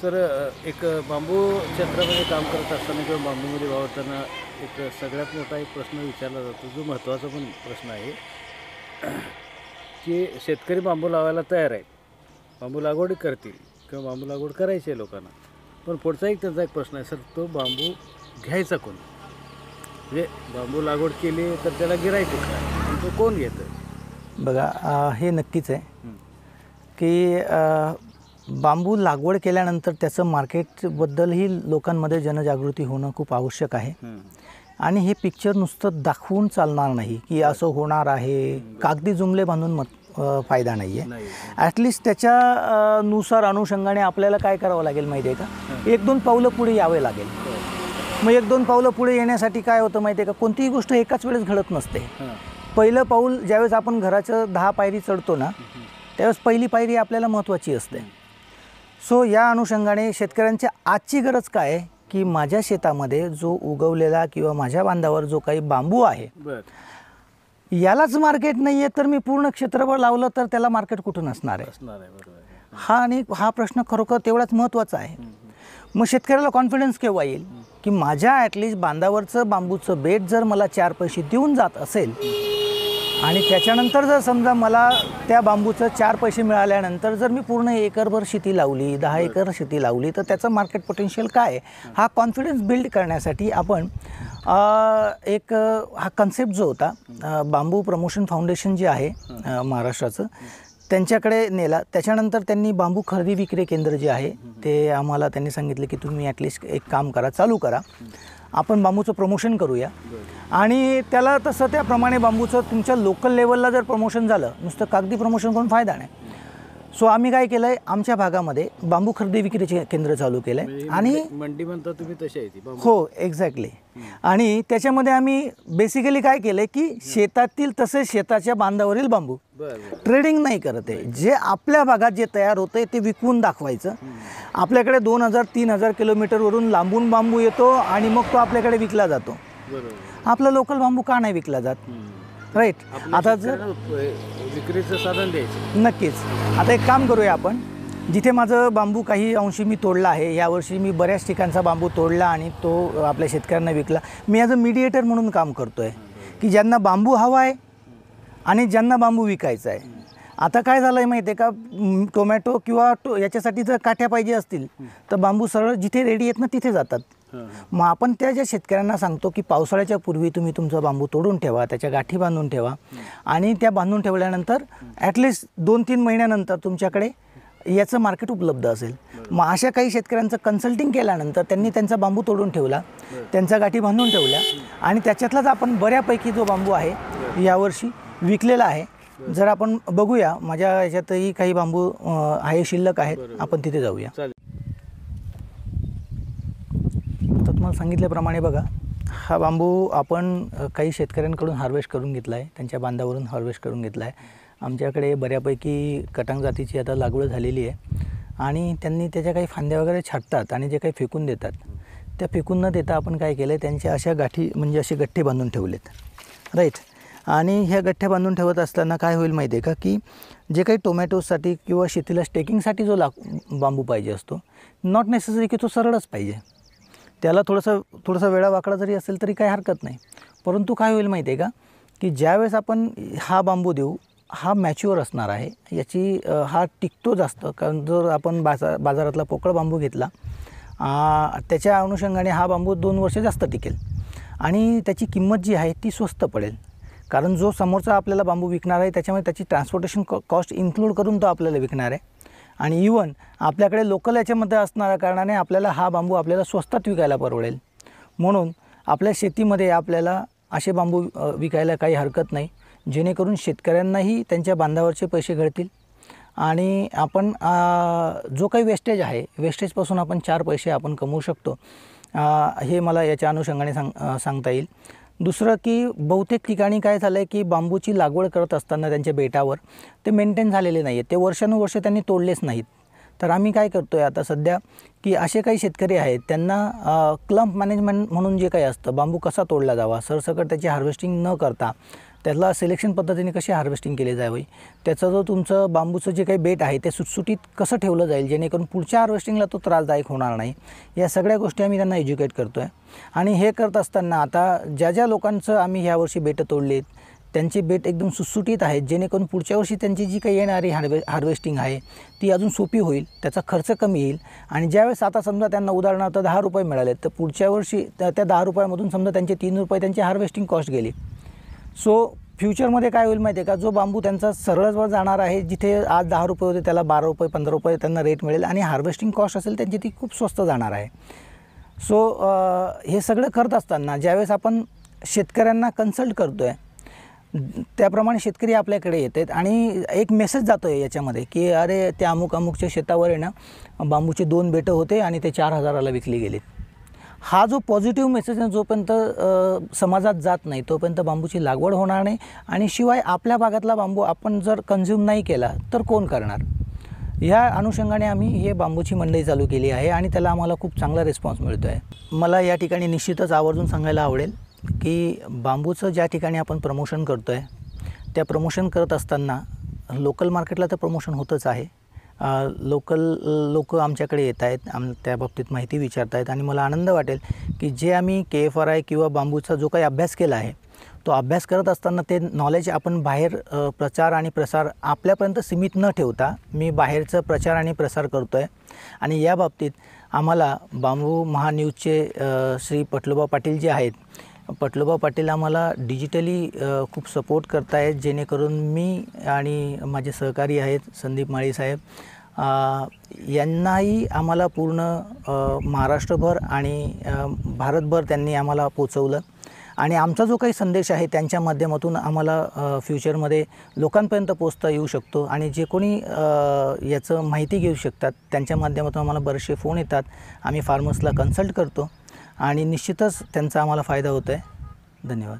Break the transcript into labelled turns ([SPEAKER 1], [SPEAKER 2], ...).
[SPEAKER 1] sir एक बांबू क्षेत्रामध्ये काम करत असताना किंवा बांबूमध्ये वावरताना एक सगळ्यात मोठा एक प्रश्न विचारला जातो जो महत्त्वाचा पण प्रश्न आहे की शेतकरी बांबू लावायला तयार आहेत बांबू लागवड करतील किंवा बांबू लागवड करायची आहे लोकांना पण पुढचा एक त्यांचा एक प्रश्न आहे सर तो बांबू घ्यायचा कोण म्हणजे बांबू लागवड केली तर त्याला गिरायचं काय तो कोण घेतं बघा हे नक्कीच आहे की बांबू लागवड केल्यानंतर त्याचं मार्केटबद्दलही लोकांमध्ये जनजागृती होणं खूप आवश्यक आहे आणि हे पिक्चर नुसतं दाखवून चालणार नाही की असं होणार आहे कागदी जुमले बांधून मत फायदा नाही आहे ॲटलिस्ट त्याच्यानुसार अनुषंगाने आपल्याला काय करावं लागेल माहिती आहे का एक दोन पावलं पुढे यावे लागेल मग एक दोन पावलं पुढे येण्यासाठी काय होतं माहिती आहे का कोणतीही गोष्ट एकाच वेळेस घडत नसते पहिलं पाऊल ज्यावेळेस आपण घराचं दहा पायरी चढतो ना त्यावेळेस पहिली पायरी आपल्याला महत्त्वाची असते सो या अनुषंगाने शेतकऱ्यांची आजची गरज काय की माझ्या शेतामध्ये जो उगवलेला किंवा माझ्या बांधावर जो काही बांबू आहे यालाच मार्केट नाही आहे तर मी पूर्ण क्षेत्रभर लावलं तर त्याला मार्केट कुठून असणार आहे हा आणि हा प्रश्न खरोखर तेवढाच महत्त्वाचा आहे मग शेतकऱ्याला कॉन्फिडन्स केव्हा येईल की माझ्या ॲटलिस्ट बांधावरचं बांबूचं बेट जर मला चार पैसे देऊन जात असेल आणि त्याच्यानंतर जर समजा मला त्या बांबूचं चार पैसे मिळाल्यानंतर जर मी पूर्ण एकरभर शेती लावली दहा एकर शेती लावली तर त्याचं मार्केट पोटेन्शियल काय हा कॉन्फिडन्स बिल्ड करण्यासाठी आपण एक हा कन्सेप्ट जो होता बांबू प्रमोशन फाउंडेशन जे आहे महाराष्ट्राचं त्यांच्याकडे नेला त्याच्यानंतर त्यांनी बांबू खरेदी विक्री केंद्र जे आहे ते आम्हाला त्यांनी सांगितलं की तुम्ही ॲटलिस्ट एक काम करा चालू करा आपण बांबूचं प्रमोशन करूया आणि त्याला तसं त्याप्रमाणे बांबूचं तुमच्या लोकल लेवलला जर प्रमोशन झालं नुसतं कागदी प्रमोशन करून फायदा नाही सो आम्ही काय केलंय आमच्या भागामध्ये बांबू खरेदी विक्रीचे केंद्र चालू केलंय म्हणजे आणि मंडी म्हणता तुम्ही तशी आहे हो एक्झॅक्टली आणि त्याच्यामध्ये आम्ही बेसिकली काय केलंय की शेतातील तसेच शेताच्या बांधावरील बांबू ट्रेडिंग नाही करत आहे जे आपल्या भागात जे तयार होतं ते विकून दाखवायचं आपल्याकडे दोन हजार तीन हजार किलोमीटरवरून लांबून बांबू येतो आणि मग तो आपल्याकडे विकला जातो आपला लोकल बांबू का नाही विकला जात राईट आता जर विक्रीचं साधन द्यायचं नक्कीच आता एक काम करूया आपण जिथे माझं बांबू काही अंशी मी तोडला आहे यावर्षी मी बऱ्याच ठिकाणचा बांबू तोडला आणि तो आपल्या शेतकऱ्यांना विकला मी ॲज अ मिडिएटर म्हणून काम करतो आहे की ज्यांना बांबू हवा आहे आणि ज्यांना बांबू विकायचा आहे आता काय झालं आहे माहिती आहे का टोमॅटो किंवा टो याच्यासाठी जर काठ्या पाहिजे असतील तर बांबू सरळ जिथे रेडी आहेत ना तिथे जातात मग आपण त्या ज्या शेतकऱ्यांना सांगतो की पावसाळ्याच्या पूर्वी तुम्ही तुमचा बांबू तोडून ठेवा त्याच्या गाठी बांधून ठेवा आणि त्या बांधून ठेवल्यानंतर ॲटलिस्ट दोन तीन महिन्यानंतर तुमच्याकडे याचं मार्केट उपलब्ध असेल मग अशा काही शेतकऱ्यांचं कन्सल्टिंग केल्यानंतर त्यांनी त्यांचा बांबू तोडून ठेवला त्यांचा गाठी बांधून ठेवल्या आणि त्याच्यातलाच आपण बऱ्यापैकी जो बांबू आहे यावर्षी विकलेला आहे जर आपण बघूया माझ्या याच्यातही काही बांबू आहे शिल्लक आहेत आपण तिथे जाऊया तुम्हाला सांगितल्याप्रमाणे बघा हा बांबू आपण काही शेतकऱ्यांकडून हार्वेस्ट करून घेतला आहे त्यांच्या बांधावरून हार्वेस्ट करून घेतला आहे आमच्याकडे बऱ्यापैकी कटांग जातीची आता लागवड झालेली आहे आणि त्यांनी त्याच्या काही फांद्या वगैरे छाटतात आणि जे काही फेकून देतात त्या फेकून न देता आपण काय केलं आहे त्यांच्या अशा गाठी म्हणजे असे गठ्ठे बांधून ठेवलेत राईट आणि ह्या गठ्ठ्या बांधून ठेवत असताना काय होईल माहिती आहे का की जे काही टोमॅटोसाठी किंवा शेतीला स्टेकिंगसाठी जो लाग बांबू पाहिजे असतो नॉट नेसेसरी की तो सरळच पाहिजे त्याला थोडंसं थोडासा वाकडा जरी असेल तरी काही हरकत नाही परंतु काय होईल माहिती आहे का की ज्यावेळेस आपण हा बांबू देऊ हा मॅच्युअर असणार आहे याची हा टिकतो जास्त कारण जर आपण बाजार बाजारातला पोकळ बांबू घेतला त्याच्या अनुषंगाने हा बांबू दोन वर्ष जास्त टिकेल आणि त्याची किंमत जी आहे ती स्वस्त पडेल कारण जो समोरचा आपल्याला बांबू विकणार आहे त्याच्यामध्ये त्याची ट्रान्सपोर्टेशन कॉस्ट इन्क्लूड करून तो आपल्याला विकणार आहे आणि इवन आपल्याकडे लोकल याच्यामध्ये असणाऱ्या कारणाने आपल्याला हा बांबू आपल्याला स्वस्तात विकायला परवडेल म्हणून आपल्या शेतीमध्ये आपल्याला असे बांबू विकायला काही हरकत नाही जेणेकरून शेतकऱ्यांनाही त्यांच्या बांधावरचे पैसे घडतील आणि आपण जो काही वेस्टेज आहे वेस्टेजपासून आपण चार पैसे आपण कमवू शकतो हे मला याच्या अनुषंगाने सांग सांगता येईल दुसरं की बहुतेक ठिकाणी काय झालं आहे की बांबूची लागवड करत असताना त्यांच्या बेटावर ते मेंटेन झालेले नाही आहेत ते वर्षानुवर्षे त्यांनी तोडलेच नाहीत तर आम्ही काय करतो आहे आता सध्या की असे काही शेतकरी आहेत त्यांना क्लंप मॅनेजमेंट म्हणून जे काही असतं बांबू कसा तोडला जावा सरसकट त्याची हार्वेस्टिंग न करता त्याला सिलेक्शन पद्धतीने कशी हार्वेस्टिंग केली जावी त्याचं जो तुमचं बांबूचं जे काही बेट आहे ते सुटसुटीत कसं ठेवलं जाईल जेणेकरून पुढच्या हार्वेस्टिंगला तो त्रासदायक होणार नाही या सगळ्या गोष्टी आम्ही त्यांना एज्युकेट करतो आहे आणि हे करत असताना आता ज्या ज्या लोकांचं आम्ही वर्षी बेटं तोडलीत त्यांचे बेट एकदम सुटसुटीत आहेत जेणेकरून पुढच्या वर्षी त्यांची जी काही येणारी हार्वे हार्वेस्टिंग आहे ती अजून सोपी होईल त्याचा खर्च कमी येईल आणि ज्यावेळेस आता समजा त्यांना उदाहरणार्थ दहा रुपये मिळाले तर पुढच्या वर्षी त्या त्या दहा रुपयामधून समजा त्यांचे तीन रुपये त्यांची हार्वेस्टिंग कॉस्ट गेली सो फ्युचरमध्ये काय होईल माहिती आहे का जो बांबू त्यांचा सरळजवळ जाणार आहे जिथे आज दहा रुपये होते त्याला बारा रुपये पंधरा रुपये त्यांना रेट मिळेल आणि हार्वेस्टिंग कॉस्ट असेल त्यांची ती खूप स्वस्त जाणार आहे सो हे सगळं करत असताना ज्यावेळेस आपण शेतकऱ्यांना कन्सल्ट करतो आहे त्याप्रमाणे शेतकरी आपल्याकडे येत आहेत आणि एक मेसेज जातो आहे याच्यामध्ये की अरे त्या अमुक अमुकच्या शेतावर आहे ना बांबूचे दोन बेटं होते आणि ते चार हजाराला विकली गेलेत हा जो पॉझिटिव्ह मेसेज आहे जोपर्यंत समाजात जात नाही तोपर्यंत बांबूची लागवड होणार नाही आणि शिवाय आपल्या भागातला बांबू आपण जर कन्झ्युम नाही केला तर कोण करणार ह्या अनुषंगाने आम्ही हे बांबूची मंडई चालू केली आहे आणि त्याला आम्हाला खूप चांगला रिस्पॉन्स मिळतो आहे मला या ठिकाणी निश्चितच आवर्जून सांगायला आवडेल की बांबूचं ज्या ठिकाणी आपण प्रमोशन करतो आहे त्या प्रमोशन करत असताना लोकल मार्केटला तर प्रमोशन होतच आहे लोकल लोक आमच्याकडे येत आहेत आम त्याबाबतीत माहिती विचारत आहेत आणि मला आनंद वाटेल की जे आम्ही के एफ आर आय किंवा बांबूचा जो काही अभ्यास केला आहे तो अभ्यास करत असताना ते नॉलेज आपण बाहेर प्रचार आणि प्रसार आपल्यापर्यंत सीमित न ठेवता मी बाहेरचं प्रचार आणि प्रसार करतो आहे आणि बाबतीत आम्हाला बांबू महान्यूजचे श्री पटलोबा पाटील जे आहेत पटलोबा पाटील आम्हाला डिजिटली खूप सपोर्ट करतायत जेणेकरून मी आणि माझे सहकारी आहेत संदीप माळी साहेब यांनाही आम्हाला पूर्ण महाराष्ट्रभर आणि भारतभर त्यांनी आम्हाला पोचवलं आणि आमचा जो काही संदेश आहे त्यांच्या माध्यमातून आम्हाला फ्युचरमध्ये लोकांपर्यंत पोचता येऊ शकतो आणि जे कोणी याचं माहिती घेऊ शकतात त्यांच्या माध्यमातून आम्हाला बरेचसे फोन येतात आम्ही फार्मर्सला कन्सल्ट करतो आणि निश्चितच त्यांचा आम्हाला फायदा होतो आहे धन्यवाद